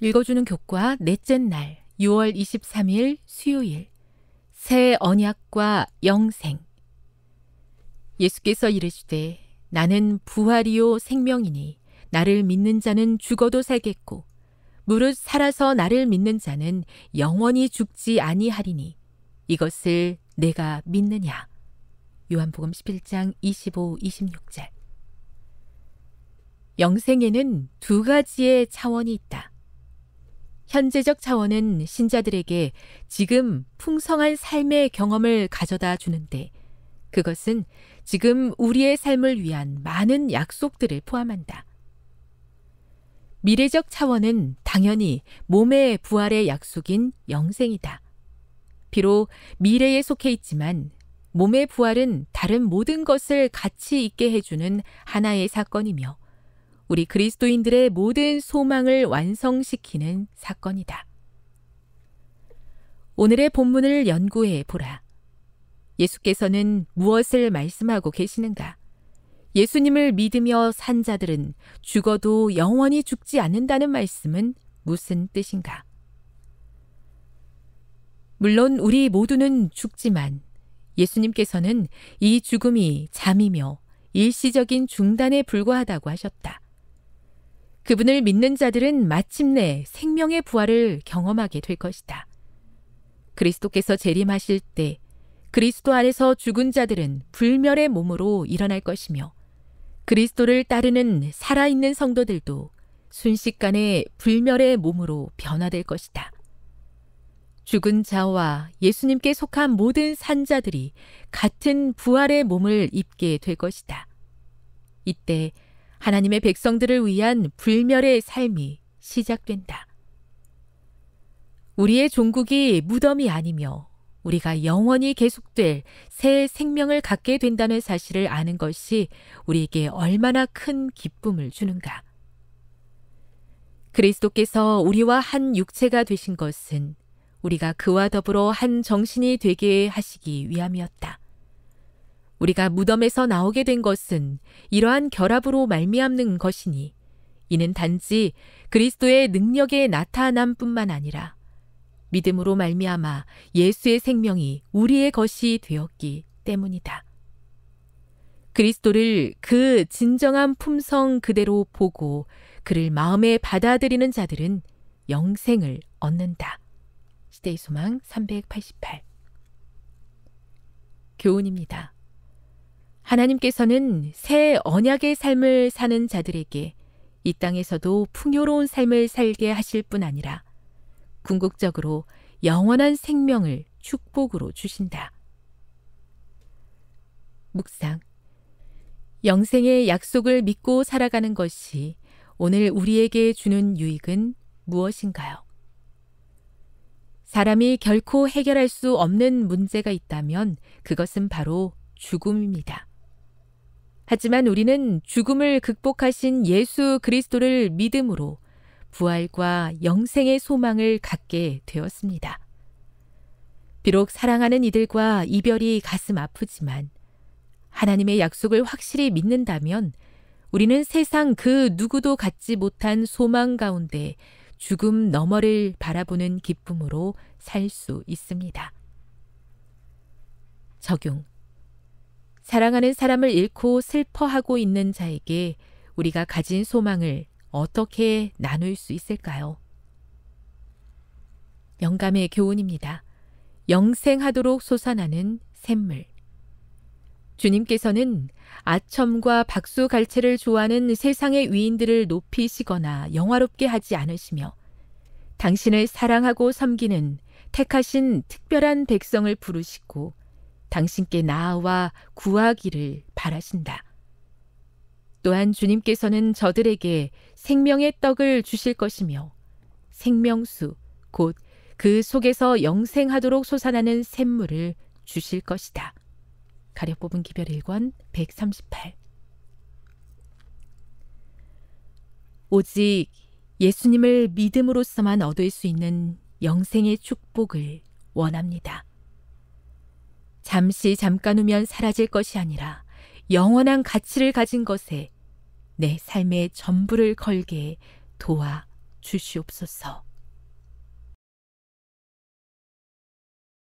읽어주는 교과 넷째 날 6월 23일 수요일 새 언약과 영생 예수께서 이르시되 나는 부활이요 생명이니 나를 믿는 자는 죽어도 살겠고 무릇 살아서 나를 믿는 자는 영원히 죽지 아니하리니 이것을 내가 믿느냐 요한복음 11장 25, 26절 영생에는 두 가지의 차원이 있다. 현재적 차원은 신자들에게 지금 풍성한 삶의 경험을 가져다 주는데 그것은 지금 우리의 삶을 위한 많은 약속들을 포함한다. 미래적 차원은 당연히 몸의 부활의 약속인 영생이다. 비록 미래에 속해 있지만 몸의 부활은 다른 모든 것을 가치 있게 해주는 하나의 사건이며 우리 그리스도인들의 모든 소망을 완성시키는 사건이다. 오늘의 본문을 연구해 보라. 예수께서는 무엇을 말씀하고 계시는가? 예수님을 믿으며 산 자들은 죽어도 영원히 죽지 않는다는 말씀은 무슨 뜻인가? 물론 우리 모두는 죽지만 예수님께서는 이 죽음이 잠이며 일시적인 중단에 불과하다고 하셨다. 그분을 믿는 자들은 마침내 생명의 부활을 경험하게 될 것이다. 그리스도께서 재림하실 때 그리스도 안에서 죽은 자들은 불멸의 몸으로 일어날 것이며 그리스도를 따르는 살아있는 성도들도 순식간에 불멸의 몸으로 변화될 것이다. 죽은 자와 예수님께 속한 모든 산자들이 같은 부활의 몸을 입게 될 것이다. 이때 하나님의 백성들을 위한 불멸의 삶이 시작된다. 우리의 종국이 무덤이 아니며 우리가 영원히 계속될 새 생명을 갖게 된다는 사실을 아는 것이 우리에게 얼마나 큰 기쁨을 주는가. 그리스도께서 우리와 한 육체가 되신 것은 우리가 그와 더불어 한 정신이 되게 하시기 위함이었다. 우리가 무덤에서 나오게 된 것은 이러한 결합으로 말미암는 것이니 이는 단지 그리스도의 능력에 나타남 뿐만 아니라 믿음으로 말미암아 예수의 생명이 우리의 것이 되었기 때문이다. 그리스도를 그 진정한 품성 그대로 보고 그를 마음에 받아들이는 자들은 영생을 얻는다. 시대의 소망 388 교훈입니다. 하나님께서는 새 언약의 삶을 사는 자들에게 이 땅에서도 풍요로운 삶을 살게 하실 뿐 아니라 궁극적으로 영원한 생명을 축복으로 주신다. 묵상. 영생의 약속을 믿고 살아가는 것이 오늘 우리에게 주는 유익은 무엇인가요? 사람이 결코 해결할 수 없는 문제가 있다면 그것은 바로 죽음입니다. 하지만 우리는 죽음을 극복하신 예수 그리스도를 믿음으로 부활과 영생의 소망을 갖게 되었습니다. 비록 사랑하는 이들과 이별이 가슴 아프지만 하나님의 약속을 확실히 믿는다면 우리는 세상 그 누구도 갖지 못한 소망 가운데 죽음 너머를 바라보는 기쁨으로 살 수 있습니다. 적용 사랑하는 사람을 잃고 슬퍼하고 있는 자에게 우리가 가진 소망을 어떻게 나눌 수 있을까요? 영감의 교훈입니다. 영생하도록 솟아나는 샘물. 주님께서는 아첨과 박수 갈채를 좋아하는 세상의 위인들을 높이시거나 영화롭게 하지 않으시며 당신을 사랑하고 섬기는 택하신 특별한 백성을 부르시고 당신께 나와 아 구하기를 바라신다. 또한 주님께서는 저들에게 생명의 떡을 주실 것이며 생명수, 곧 그 속에서 영생하도록 솟아나는 샘물을 주실 것이다. 가려 뽑은 기별 1권 138. 오직 예수님을 믿음으로써만 얻을 수 있는 영생의 축복을 원합니다. 잠시 잠깐 후면 사라질 것이 아니라 영원한 가치를 가진 것에 내 삶의 전부를 걸게 도와 주시옵소서.